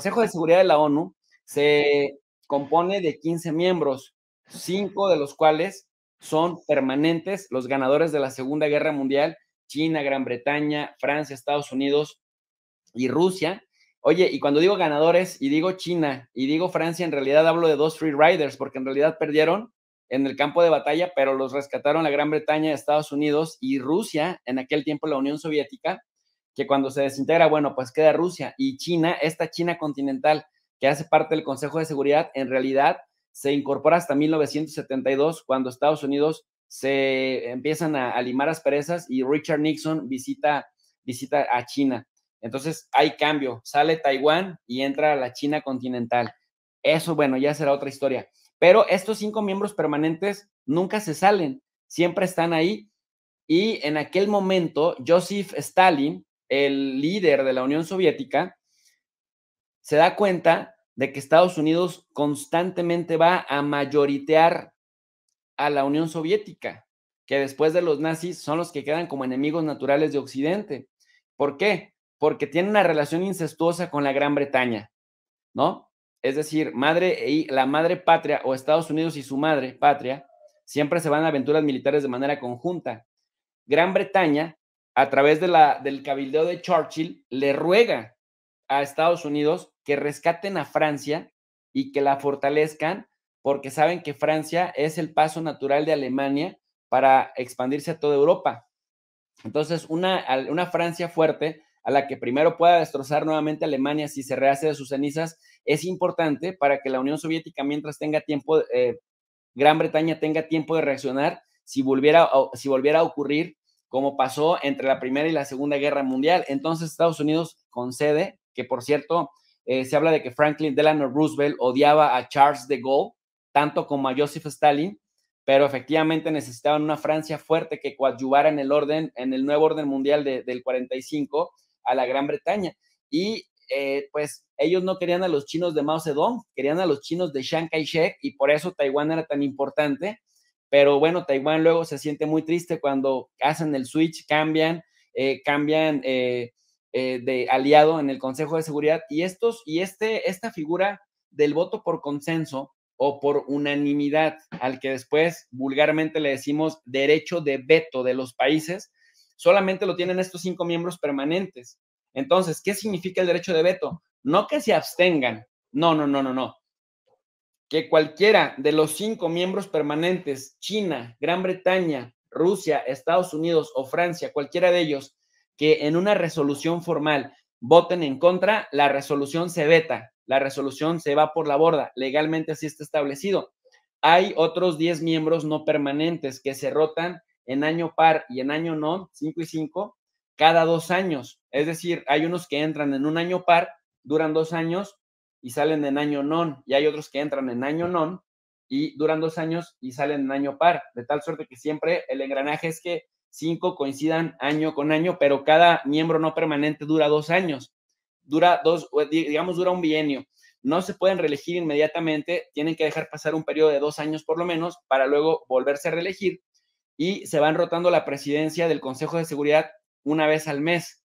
Consejo de Seguridad de la ONU se compone de 15 miembros, cinco de los cuales son permanentes, los ganadores de la Segunda Guerra Mundial, China, Gran Bretaña, Francia, Estados Unidos y Rusia. Oye, y cuando digo ganadores y digo China y digo Francia, en realidad hablo de dos free riders, porque en realidad perdieron en el campo de batalla, pero los rescataron la Gran Bretaña, Estados Unidos y Rusia, en aquel tiempo la Unión Soviética, que cuando se desintegra, bueno, pues queda Rusia y China, esta China continental que hace parte del Consejo de Seguridad, en realidad se incorpora hasta 1972, cuando Estados Unidos se empiezan a, a limar asperezas y Richard Nixon visita, visita a China. Entonces hay cambio, sale Taiwán y entra la China continental. Eso, bueno, ya será otra historia. Pero estos cinco miembros permanentes nunca se salen, siempre están ahí. Y en aquel momento, Joseph Stalin, el líder de la Unión Soviética, se da cuenta de que Estados Unidos constantemente va a mayoritear a la Unión Soviética, que después de los nazis son los que quedan como enemigos naturales de Occidente. ¿Por qué? Porque tiene una relación incestuosa con la Gran Bretaña, ¿no? Es decir, madre y la madre patria o Estados Unidos y su madre patria siempre se van a aventuras militares de manera conjunta. Gran Bretaña a través de la, del cabildeo de Churchill, le ruega a Estados Unidos que rescaten a Francia y que la fortalezcan porque saben que Francia es el paso natural de Alemania para expandirse a toda Europa. Entonces, una, una Francia fuerte a la que primero pueda destrozar nuevamente Alemania si se rehace de sus cenizas es importante para que la Unión Soviética, mientras tenga tiempo, eh, Gran Bretaña tenga tiempo de reaccionar si volviera, si volviera a ocurrir como pasó entre la Primera y la Segunda Guerra Mundial. Entonces Estados Unidos concede, que por cierto, eh, se habla de que Franklin Delano Roosevelt odiaba a Charles de Gaulle, tanto como a Joseph Stalin, pero efectivamente necesitaban una Francia fuerte que coadyuvara en el orden, en el nuevo orden mundial del 45 a la Gran Bretaña. Y eh, pues ellos no querían a los chinos de Mao Zedong, querían a los chinos de Chiang Kai-shek y por eso Taiwán era tan importante pero bueno, Taiwán luego se siente muy triste cuando hacen el switch, cambian, eh, cambian eh, eh, de aliado en el Consejo de Seguridad y estos y este esta figura del voto por consenso o por unanimidad, al que después vulgarmente le decimos derecho de veto de los países, solamente lo tienen estos cinco miembros permanentes. Entonces, ¿qué significa el derecho de veto? No que se abstengan, no, no, no, no, no que cualquiera de los cinco miembros permanentes, China, Gran Bretaña, Rusia, Estados Unidos o Francia, cualquiera de ellos, que en una resolución formal voten en contra, la resolución se veta, la resolución se va por la borda, legalmente así está establecido. Hay otros 10 miembros no permanentes que se rotan en año par y en año no, 5 y 5, cada dos años. Es decir, hay unos que entran en un año par, duran dos años y salen en año non, y hay otros que entran en año non y duran dos años y salen en año par, de tal suerte que siempre el engranaje es que cinco coincidan año con año, pero cada miembro no permanente dura dos años, dura dos, digamos, dura un bienio. No se pueden reelegir inmediatamente, tienen que dejar pasar un periodo de dos años por lo menos para luego volverse a reelegir y se van rotando la presidencia del Consejo de Seguridad una vez al mes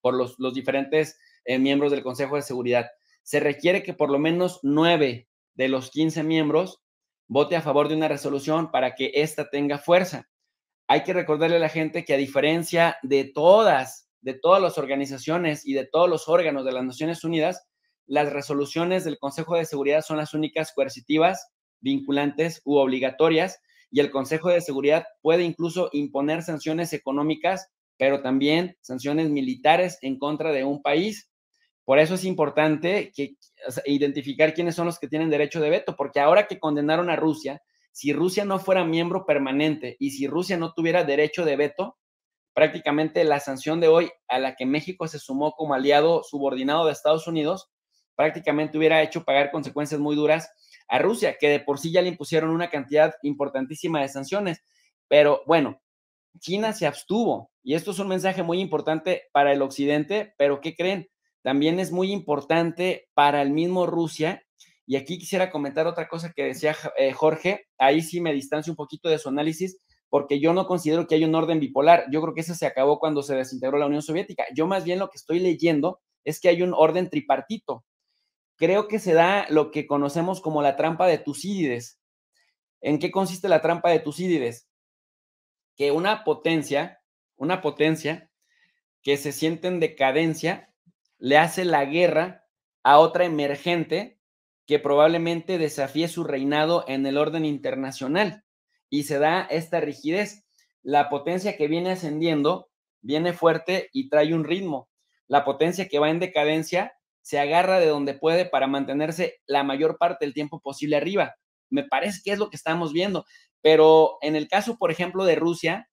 por los, los diferentes eh, miembros del Consejo de Seguridad se requiere que por lo menos nueve de los 15 miembros vote a favor de una resolución para que ésta tenga fuerza. Hay que recordarle a la gente que a diferencia de todas, de todas las organizaciones y de todos los órganos de las Naciones Unidas, las resoluciones del Consejo de Seguridad son las únicas coercitivas, vinculantes u obligatorias, y el Consejo de Seguridad puede incluso imponer sanciones económicas, pero también sanciones militares en contra de un país por eso es importante que, identificar quiénes son los que tienen derecho de veto, porque ahora que condenaron a Rusia, si Rusia no fuera miembro permanente y si Rusia no tuviera derecho de veto, prácticamente la sanción de hoy a la que México se sumó como aliado subordinado de Estados Unidos, prácticamente hubiera hecho pagar consecuencias muy duras a Rusia, que de por sí ya le impusieron una cantidad importantísima de sanciones. Pero bueno, China se abstuvo y esto es un mensaje muy importante para el Occidente, pero ¿qué creen? también es muy importante para el mismo Rusia. Y aquí quisiera comentar otra cosa que decía eh, Jorge, ahí sí me distancio un poquito de su análisis, porque yo no considero que haya un orden bipolar. Yo creo que eso se acabó cuando se desintegró la Unión Soviética. Yo más bien lo que estoy leyendo es que hay un orden tripartito. Creo que se da lo que conocemos como la trampa de Tucídides. ¿En qué consiste la trampa de Tucídides? Que una potencia, una potencia que se siente en decadencia, le hace la guerra a otra emergente que probablemente desafíe su reinado en el orden internacional. Y se da esta rigidez. La potencia que viene ascendiendo viene fuerte y trae un ritmo. La potencia que va en decadencia se agarra de donde puede para mantenerse la mayor parte del tiempo posible arriba. Me parece que es lo que estamos viendo. Pero en el caso, por ejemplo, de Rusia,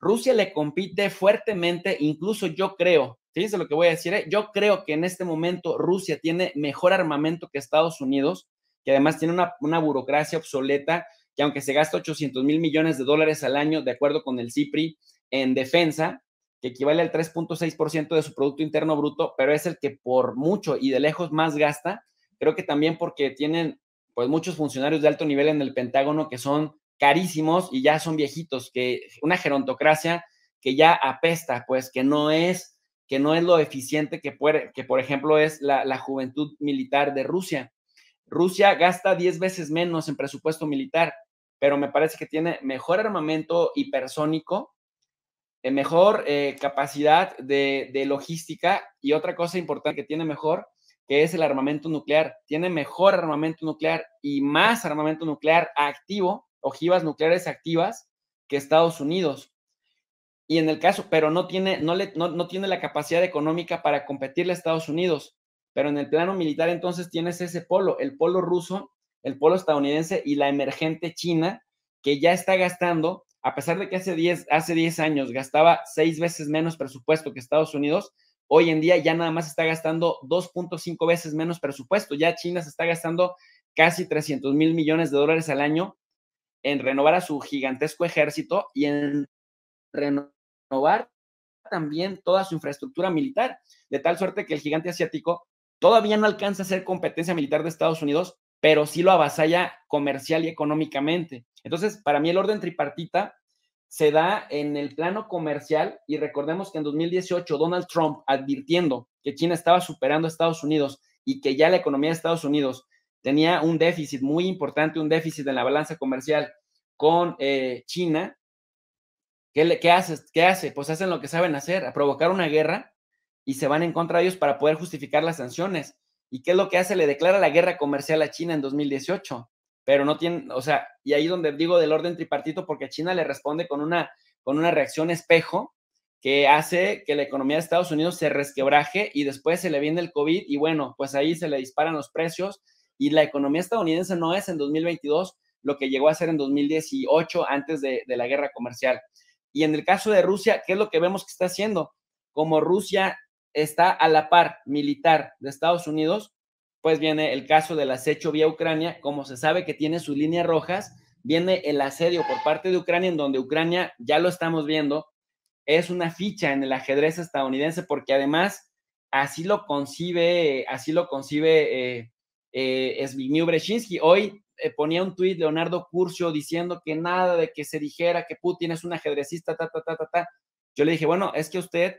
Rusia le compite fuertemente, incluso yo creo, Fíjense lo que voy a decir. ¿eh? Yo creo que en este momento Rusia tiene mejor armamento que Estados Unidos, que además tiene una, una burocracia obsoleta, que aunque se gasta 800 mil millones de dólares al año, de acuerdo con el CIPRI, en defensa, que equivale al 3.6% de su Producto Interno Bruto, pero es el que por mucho y de lejos más gasta. Creo que también porque tienen pues muchos funcionarios de alto nivel en el Pentágono que son carísimos y ya son viejitos, que una gerontocracia que ya apesta, pues que no es que no es lo eficiente que, puede, que por ejemplo, es la, juventud militar de Rusia. Rusia gasta 10 veces menos en presupuesto militar, pero me parece que tiene mejor armamento hipersónico, eh, mejor eh, capacidad de, de, logística y otra cosa importante que tiene mejor, que es el armamento nuclear. Tiene mejor armamento nuclear y más armamento nuclear activo, ojivas nucleares activas que Estados Unidos y en el caso, pero no tiene, no, le, no, no tiene la capacidad económica para competirle a Estados Unidos. Pero en el plano militar entonces tienes ese polo, el polo ruso, el polo estadounidense y la emergente China, que ya está gastando, a pesar de que hace 10, hace 10 años gastaba seis veces menos presupuesto que Estados Unidos, hoy en día ya nada más está gastando 2.5 veces menos presupuesto. Ya China se está gastando casi 300 mil millones de dólares al año en renovar a su gigantesco ejército y en renovar renovar también toda su infraestructura militar, de tal suerte que el gigante asiático todavía no alcanza a ser competencia militar de Estados Unidos, pero sí lo avasalla comercial y económicamente. Entonces, para mí el orden tripartita se da en el plano comercial y recordemos que en 2018 Donald Trump advirtiendo que China estaba superando a Estados Unidos y que ya la economía de Estados Unidos tenía un déficit muy importante, un déficit en la balanza comercial con eh, China, ¿Qué, qué hace ¿Qué hace? Pues hacen lo que saben hacer, a provocar una guerra y se van en contra de ellos para poder justificar las sanciones. ¿Y qué es lo que hace? Le declara la guerra comercial a China en 2018, pero no tiene, o sea, y ahí donde digo del orden tripartito, porque China le responde con una, con una reacción espejo que hace que la economía de Estados Unidos se resquebraje y después se le viene el COVID y bueno, pues ahí se le disparan los precios y la economía estadounidense no es en 2022 lo que llegó a ser en 2018 antes de, de la guerra comercial. Y en el caso de Rusia, ¿qué es lo que vemos que está haciendo? Como Rusia está a la par militar de Estados Unidos, pues viene el caso del acecho vía Ucrania, como se sabe que tiene sus líneas rojas, viene el asedio por parte de Ucrania, en donde Ucrania, ya lo estamos viendo, es una ficha en el ajedrez estadounidense, porque además así lo concibe, así lo concibe eh, eh, Hoy eh, ponía un tuit Leonardo Curcio diciendo que nada de que se dijera que Putin es un ajedrecista, ta, ta, ta, ta, ta. Yo le dije, bueno, es que a usted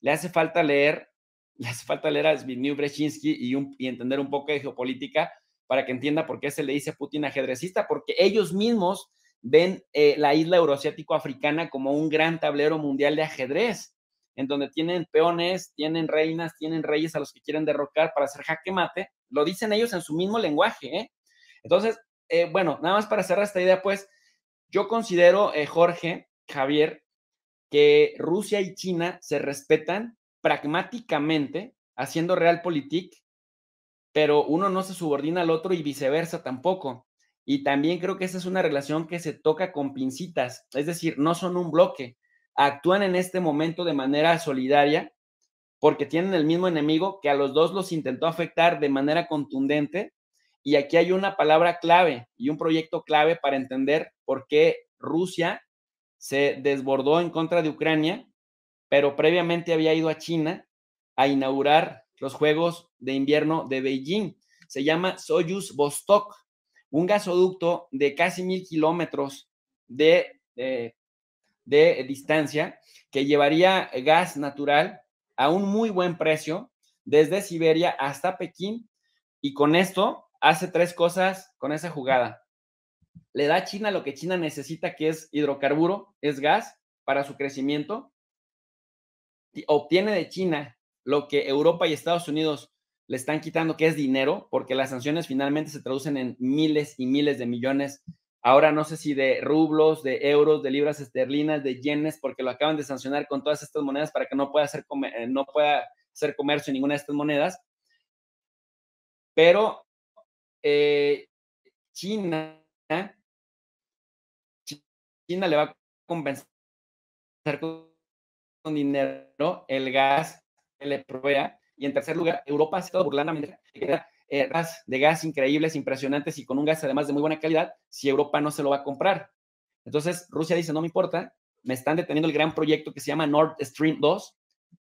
le hace falta leer, le hace falta leer a Zbigniew Brzezinski y, un, entender un poco de geopolítica para que entienda por qué se le dice Putin ajedrecista, porque ellos mismos ven eh, la isla euroasiático-africana como un gran tablero mundial de ajedrez, en donde tienen peones, tienen reinas, tienen reyes a los que quieren derrocar para hacer jaque mate. Lo dicen ellos en su mismo lenguaje, ¿eh? Entonces, eh, bueno, nada más para cerrar esta idea, pues yo considero, eh, Jorge, Javier, que Rusia y China se respetan pragmáticamente haciendo realpolitik, pero uno no se subordina al otro y viceversa tampoco. Y también creo que esa es una relación que se toca con pincitas, es decir, no son un bloque, actúan en este momento de manera solidaria porque tienen el mismo enemigo que a los dos los intentó afectar de manera contundente y aquí hay una palabra clave y un proyecto clave para entender por qué Rusia se desbordó en contra de Ucrania, pero previamente había ido a China a inaugurar los Juegos de Invierno de Beijing. Se llama Soyuz Vostok, un gasoducto de casi mil kilómetros de, de, eh, de distancia que llevaría gas natural a un muy buen precio desde Siberia hasta Pekín. Y con esto hace tres cosas con esa jugada. Le da a China lo que China necesita, que es hidrocarburo, es gas para su crecimiento. Obtiene de China lo que Europa y Estados Unidos le están quitando, que es dinero, porque las sanciones finalmente se traducen en miles y miles de millones. Ahora no sé si de rublos, de euros, de libras esterlinas, de yenes, porque lo acaban de sancionar con todas estas monedas para que no pueda hacer, eh, no pueda hacer comercio en ninguna de estas monedas. Pero eh, China, China le va a compensar con, dinero el gas que le provea. Y en tercer lugar, Europa se está burlando eh, de gas increíbles, impresionantes y con un gas además de muy buena calidad, si Europa no se lo va a comprar. Entonces Rusia dice, no me importa, me están deteniendo el gran proyecto que se llama Nord Stream 2,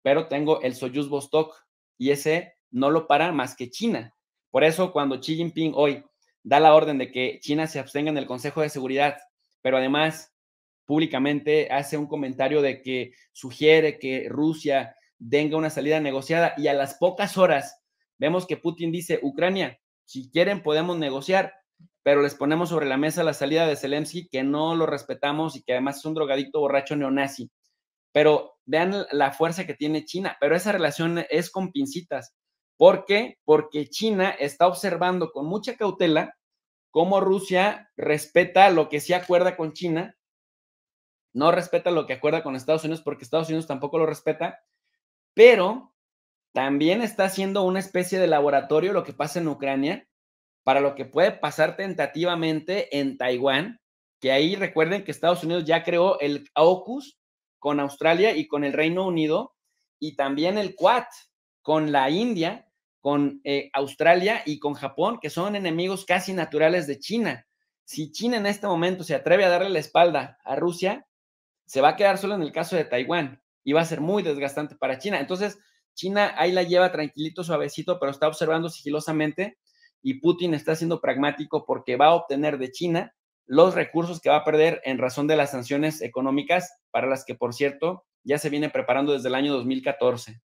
pero tengo el Soyuz Vostok y ese no lo para más que China. Por eso, cuando Xi Jinping hoy da la orden de que China se abstenga en el Consejo de Seguridad, pero además públicamente hace un comentario de que sugiere que Rusia tenga una salida negociada y a las pocas horas vemos que Putin dice, Ucrania, si quieren podemos negociar, pero les ponemos sobre la mesa la salida de Zelensky, que no lo respetamos y que además es un drogadicto borracho neonazi. Pero vean la fuerza que tiene China, pero esa relación es con pincitas. ¿Por qué? Porque China está observando con mucha cautela cómo Rusia respeta lo que sí acuerda con China, no respeta lo que acuerda con Estados Unidos porque Estados Unidos tampoco lo respeta, pero también está haciendo una especie de laboratorio lo que pasa en Ucrania para lo que puede pasar tentativamente en Taiwán, que ahí recuerden que Estados Unidos ya creó el AUKUS con Australia y con el Reino Unido y también el Quad con la India con eh, Australia y con Japón, que son enemigos casi naturales de China. Si China en este momento se atreve a darle la espalda a Rusia, se va a quedar solo en el caso de Taiwán y va a ser muy desgastante para China. Entonces, China ahí la lleva tranquilito, suavecito, pero está observando sigilosamente y Putin está siendo pragmático porque va a obtener de China los recursos que va a perder en razón de las sanciones económicas, para las que, por cierto, ya se viene preparando desde el año 2014.